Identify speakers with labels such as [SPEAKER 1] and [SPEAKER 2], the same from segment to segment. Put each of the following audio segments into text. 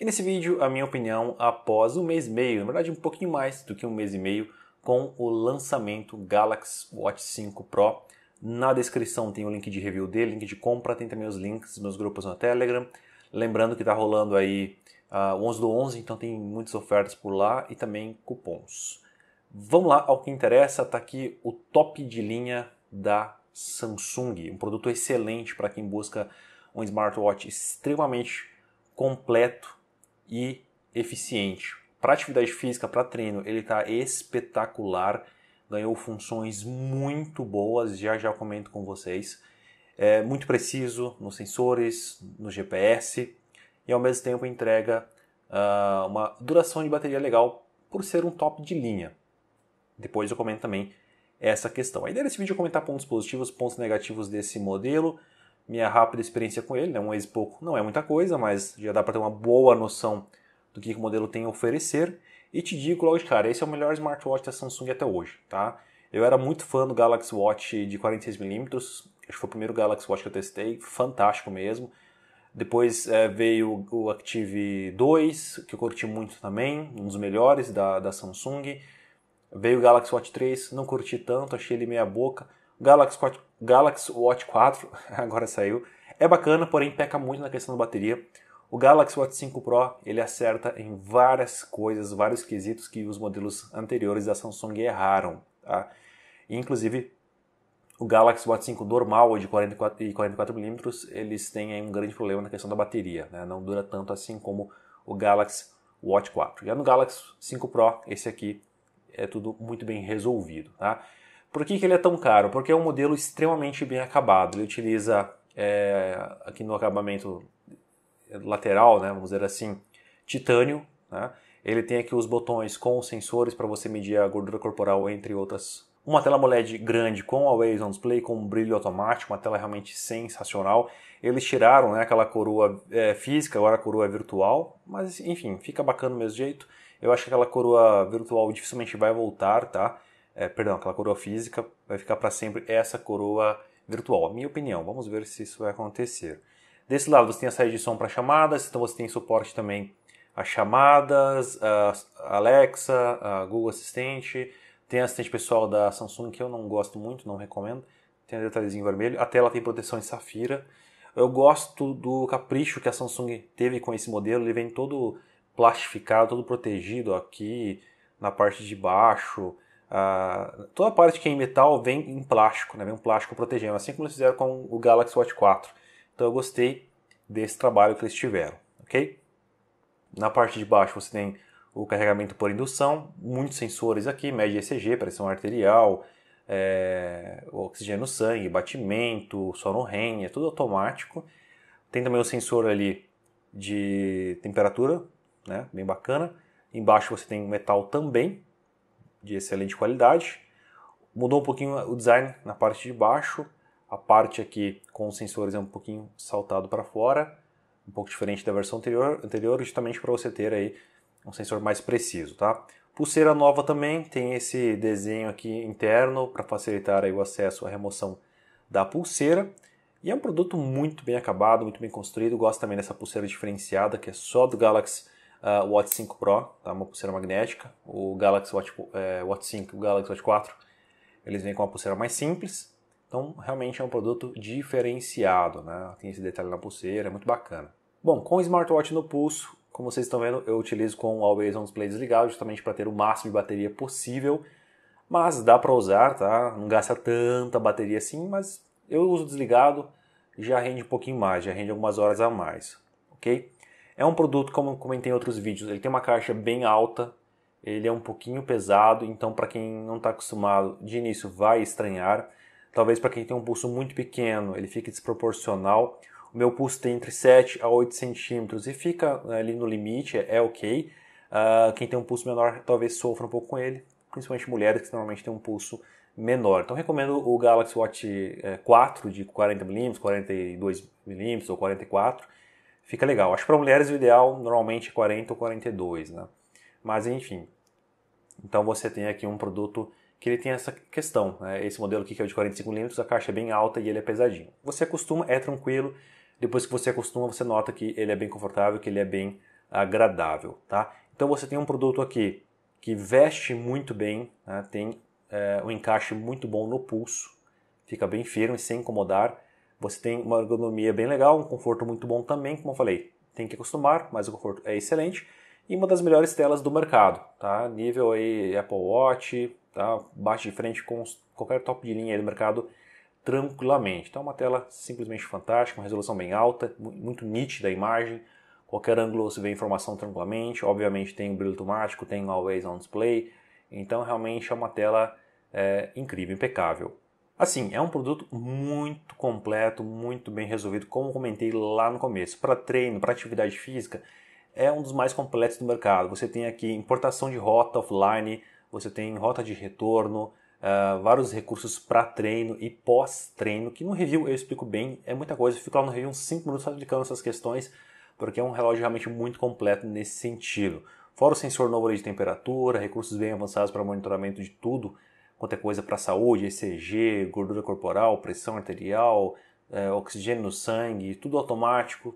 [SPEAKER 1] E nesse vídeo, a minha opinião após um mês e meio, na verdade um pouquinho mais do que um mês e meio, com o lançamento Galaxy Watch 5 Pro. Na descrição tem o link de review dele, link de compra, tem também os links dos meus grupos no Telegram. Lembrando que está rolando aí uh, ah, 11 do 11, então tem muitas ofertas por lá e também cupons. Vamos lá ao que interessa, está aqui o top de linha da Samsung, um produto excelente para quem busca um smartwatch extremamente completo e eficiente. Para atividade física, para treino, ele está espetacular, ganhou funções muito boas, já já comento com vocês. É muito preciso nos sensores, no GPS e ao mesmo tempo entrega uh, uma duração de bateria legal por ser um top de linha. Depois eu comento também essa questão. A ideia desse vídeo é comentar pontos positivos, pontos negativos desse modelo minha rápida experiência com ele, né? um mês pouco não é muita coisa, mas já dá para ter uma boa noção do que o modelo tem a oferecer. E te digo logo de cara, esse é o melhor smartwatch da Samsung até hoje, tá? Eu era muito fã do Galaxy Watch de 46mm, acho que foi o primeiro Galaxy Watch que eu testei, fantástico mesmo. Depois é, veio o Active 2, que eu curti muito também, um dos melhores da, da Samsung. Veio o Galaxy Watch 3, não curti tanto, achei ele meia boca. Galaxy Galaxy Watch 4, agora saiu, é bacana, porém peca muito na questão da bateria. O Galaxy Watch 5 Pro ele acerta em várias coisas, vários quesitos que os modelos anteriores da Samsung erraram. Tá? inclusive, o Galaxy Watch 5 normal de 44 e mm eles têm um grande problema na questão da bateria, né? não dura tanto assim como o Galaxy Watch 4. Já no Galaxy 5 Pro, esse aqui é tudo muito bem resolvido. Tá? Por que, que ele é tão caro? Porque é um modelo extremamente bem acabado. Ele utiliza é, aqui no acabamento lateral, né, vamos dizer assim, titânio. Né? Ele tem aqui os botões com sensores para você medir a gordura corporal, entre outras. Uma tela AMOLED grande com Always On Display, com um brilho automático, uma tela realmente sensacional. Eles tiraram né, aquela coroa é, física, agora a coroa é virtual, mas enfim, fica bacana do mesmo jeito. Eu acho que aquela coroa virtual dificilmente vai voltar, tá? é, perdão, aquela coroa física, vai ficar para sempre essa coroa virtual. Minha opinião, vamos ver se isso vai acontecer. Desse lado você tem a saída de som para chamadas, então você tem suporte também a chamadas, a Alexa, a Google Assistente, tem assistente pessoal da Samsung que eu não gosto muito, não recomendo. Tem um detalhezinho vermelho. A tela tem proteção em safira. Eu gosto do capricho que a Samsung teve com esse modelo. Ele vem todo plastificado, todo protegido aqui na parte de baixo. Ah, toda a parte que é em metal vem em plástico, né? vem um plástico protegendo, assim como eles fizeram com o Galaxy Watch 4. Então eu gostei desse trabalho que eles tiveram, ok? Na parte de baixo você tem o carregamento por indução, muitos sensores aqui, mede ECG, pressão arterial, é, oxigênio no sangue, batimento, sono sonorrenha, é tudo automático. Tem também o sensor ali de temperatura, né, bem bacana. Embaixo você tem metal também, de excelente qualidade. Mudou um pouquinho o design na parte de baixo, a parte aqui com os sensores é um pouquinho saltado para fora, um pouco diferente da versão anterior, anterior justamente para você ter aí um sensor mais preciso, tá? Pulseira nova também tem esse desenho aqui interno para facilitar aí o acesso à remoção da pulseira. E é um produto muito bem acabado, muito bem construído. Gosto também dessa pulseira diferenciada que é só do Galaxy uh, ah, Watch 5 Pro, tá? uma pulseira magnética, o Galaxy Watch, é, Watch 5 e o Galaxy Watch 4, eles vêm com uma pulseira mais simples, então realmente é um produto diferenciado, né? tem esse detalhe na pulseira, é muito bacana. Bom, com o smartwatch no pulso, como vocês estão vendo, eu utilizo com o Always On Display desligado, justamente para ter o máximo de bateria possível, mas dá para usar, tá? Não gasta tanta bateria assim, mas eu uso desligado, já rende um pouquinho mais, já rende algumas horas a mais, ok? É um produto, como comentei em outros vídeos, ele tem uma caixa bem alta, ele é um pouquinho pesado, então para quem não está acostumado, de início vai estranhar. Talvez para quem tem um pulso muito pequeno, ele fique desproporcional. O meu pulso tem entre 7 a 8 centímetros e fica né, ali no limite, é, é ok. Uh, quem tem um pulso menor talvez sofra um pouco com ele, principalmente mulheres que normalmente têm um pulso menor. Então recomendo o Galaxy Watch 4 eh, de 40mm, 42mm ou 44 fica legal. Acho que para mulheres o ideal normalmente é 40 ou 42, né? Mas enfim. Então você tem aqui um produto que ele tem essa questão, né? Esse modelo aqui que é o de 45 litros, a caixa é bem alta e ele é pesadinho. Você acostuma, é tranquilo. Depois que você acostuma, você nota que ele é bem confortável, que ele é bem agradável, tá? Então você tem um produto aqui que veste muito bem, né? tem é, um encaixe muito bom no pulso, fica bem firme, sem incomodar. Você tem uma ergonomia bem legal, um conforto muito bom também, como eu falei. Tem que acostumar, mas o conforto é excelente. E uma das melhores telas do mercado, tá? Nível aí Apple Watch, tá? Bate de frente com qualquer top de linha aí do mercado tranquilamente. Então, uma tela simplesmente fantástica, uma resolução bem alta, muito nítida a imagem. Qualquer ângulo você vê informação tranquilamente. Obviamente, tem o brilho automático, tem o Always On Display. Então, realmente é uma tela é, incrível, impecável. Assim, é um produto muito completo, muito bem resolvido, como comentei lá no começo. Para treino, para atividade física, é um dos mais completos do mercado. Você tem aqui importação de rota offline, você tem rota de retorno, uh, vários recursos para treino e pós-treino, que no review eu explico bem, é muita coisa. Eu fico lá no review uns 5 minutos explicando essas questões, porque é um relógio realmente muito completo nesse sentido. Fora o sensor novo de temperatura, recursos bem avançados para monitoramento de tudo quanto é coisa para saúde, ECG, gordura corporal, pressão arterial, é, oxigênio no sangue, tudo automático.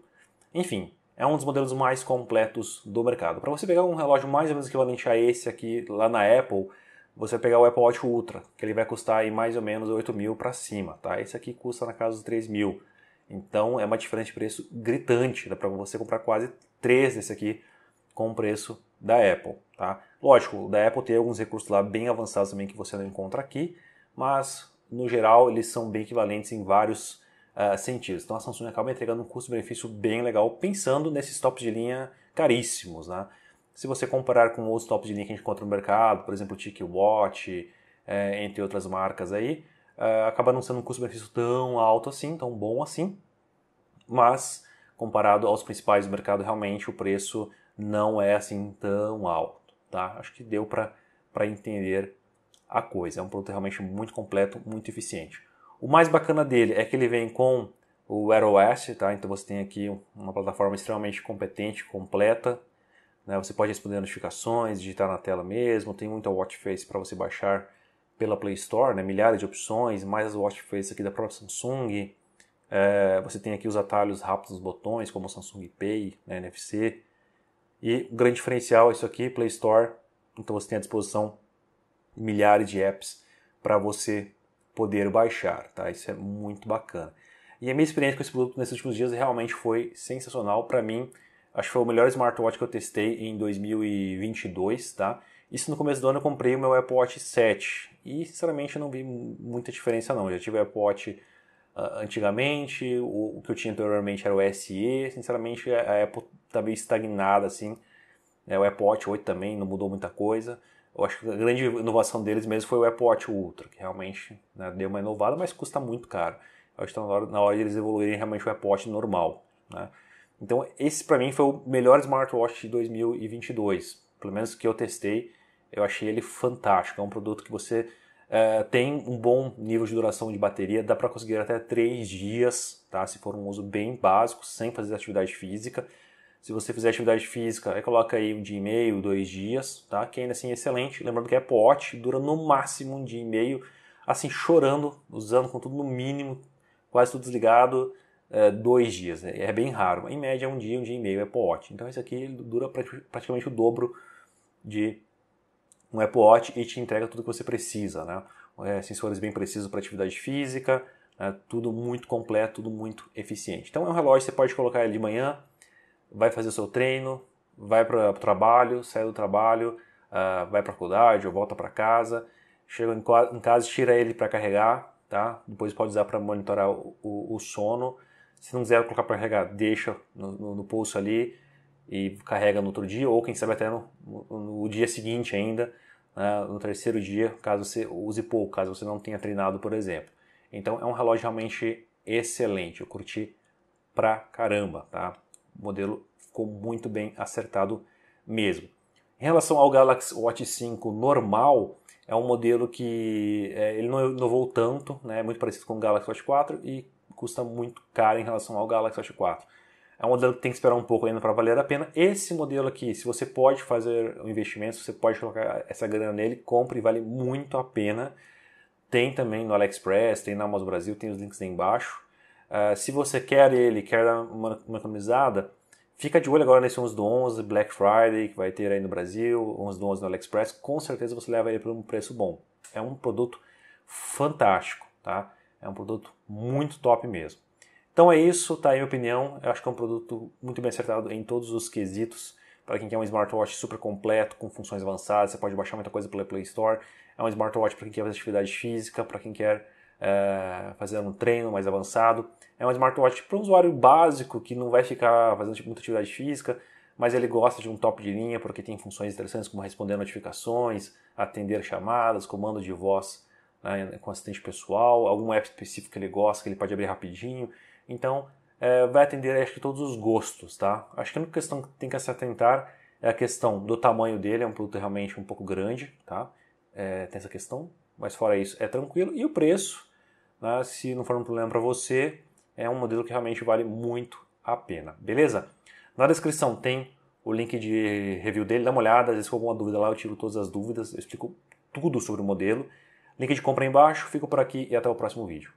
[SPEAKER 1] Enfim, é um dos modelos mais completos do mercado. Para você pegar um relógio mais ou menos equivalente a esse aqui lá na Apple, você vai pegar o Apple Watch Ultra, que ele vai custar aí mais ou menos 8 mil para cima, tá? Esse aqui custa na casa dos 3 mil. Então é uma diferença de preço gritante, dá para você comprar quase 3 desse aqui com o preço da Apple. Tá? Lógico, da Apple tem alguns recursos lá bem avançados também que você não encontra aqui, mas no geral eles são bem equivalentes em vários uh, sentidos. Então a Samsung acaba entregando um custo-benefício bem legal, pensando nesses tops de linha caríssimos. Né? Se você comparar com outros tops de linha que a gente encontra no mercado, por exemplo, o Tiki Watch, é, entre outras marcas aí, uh, acaba não sendo um custo-benefício tão alto assim, tão bom assim, mas comparado aos principais do mercado, realmente o preço não é assim tão alto. Tá? Acho que deu para entender a coisa. É um produto realmente muito completo, muito eficiente. O mais bacana dele é que ele vem com o Wear OS, tá? então você tem aqui uma plataforma extremamente competente, completa. Né? Você pode responder notificações, digitar na tela mesmo, tem muita watch face para você baixar pela Play Store, né? milhares de opções, mais as watch faces aqui da própria Samsung. É, você tem aqui os atalhos rápidos dos botões, como o Samsung Pay, né? NFC. E o grande diferencial é isso aqui, Play Store. Então você tem à disposição milhares de apps para você poder baixar, tá? Isso é muito bacana. E a minha experiência com esse produto nesses últimos dias realmente foi sensacional para mim. Acho que foi o melhor smartwatch que eu testei em 2022, tá? Isso no começo do ano eu comprei o meu Apple Watch 7 e sinceramente eu não vi muita diferença não. Eu já tive Apple Watch uh, antigamente, o, o, que eu tinha anteriormente era o SE. Sinceramente a Apple tá meio estagnada, assim. É, o Apple Watch 8 também não mudou muita coisa. Eu acho que a grande inovação deles mesmo foi o Apple Watch Ultra, que realmente né, deu uma inovada, mas custa muito caro. Eu acho que tá na hora, na hora de eles evoluírem realmente o Apple Watch normal. Né? Então, esse para mim foi o melhor smartwatch de 2022. Pelo menos que eu testei, eu achei ele fantástico. É um produto que você é, tem um bom nível de duração de bateria, dá para conseguir até 3 dias, tá? se for um uso bem básico, sem fazer atividade física. Se você fizer atividade física, aí coloca aí um dia e meio, dois dias, tá? Que ainda assim é excelente. Lembrando que é Apple Watch dura no máximo um dia e meio, assim, chorando, usando com tudo no mínimo, quase tudo desligado, é, dois dias. É, é bem raro. Em média, um dia, um dia e meio é Apple Watch. Então, esse aqui dura praticamente o dobro de um Apple Watch e te entrega tudo que você precisa, né? É, sensores bem precisos para atividade física, é, tudo muito completo, tudo muito eficiente. Então é um relógio, você pode colocar ele de manhã, vai fazer o seu treino, vai para o trabalho, sai do trabalho, uh, vai para a faculdade ou volta para casa, chega em, em, casa, tira ele para carregar, tá? Depois pode usar para monitorar o, o, o, sono. Se não quiser colocar para carregar, deixa no, no, no, pulso ali e carrega no outro dia ou quem sabe até no, no dia seguinte ainda, né? no terceiro dia, caso você use pouco, caso você não tenha treinado, por exemplo. Então é um relógio realmente excelente, eu curti pra caramba, tá? O modelo ficou muito bem acertado mesmo. Em relação ao Galaxy Watch 5 normal, é um modelo que é, ele não inovou tanto, né, é muito parecido com o Galaxy Watch 4 e custa muito caro em relação ao Galaxy Watch 4. É um modelo que tem que esperar um pouco ainda para valer a pena. Esse modelo aqui, se você pode fazer o um investimento, se você pode colocar essa grana nele, compre, vale muito a pena. Tem também no AliExpress, tem na Amazon Brasil, tem os links aí embaixo. Uh, se você quer ele, quer dar uma, uma economizada, fica de olho agora nesse 11 do 11, Black Friday, que vai ter aí no Brasil, 11 do 11 no AliExpress, com certeza você leva ele por um preço bom. É um produto fantástico, tá? É um produto muito top mesmo. Então é isso, tá aí minha opinião. Eu acho que é um produto muito bem acertado em todos os quesitos. Para quem quer um smartwatch super completo, com funções avançadas, você pode baixar muita coisa pela Play Store. É um smartwatch para quem quer fazer atividade física, para quem quer é, um treino mais avançado. É um smartwatch para um usuário básico que não vai ficar fazendo tipo, muita atividade física, mas ele gosta de um top de linha porque tem funções interessantes como responder notificações, atender chamadas, comando de voz né, com assistente pessoal, algum app específico que ele gosta, que ele pode abrir rapidinho. Então, é, vai atender, acho que, todos os gostos, tá? Acho que a única questão que tem que se atentar é a questão do tamanho dele, é um produto realmente um pouco grande, tá? É, tem essa questão, mas fora isso, é tranquilo. E o preço, né? se não for um problema para você, é um modelo que realmente vale muito a pena, beleza? Na descrição tem o link de review dele, dá uma olhada, às vezes com alguma dúvida lá eu tiro todas as dúvidas, eu explico tudo sobre o modelo. Link de compra aí embaixo, fico por aqui e até o próximo vídeo.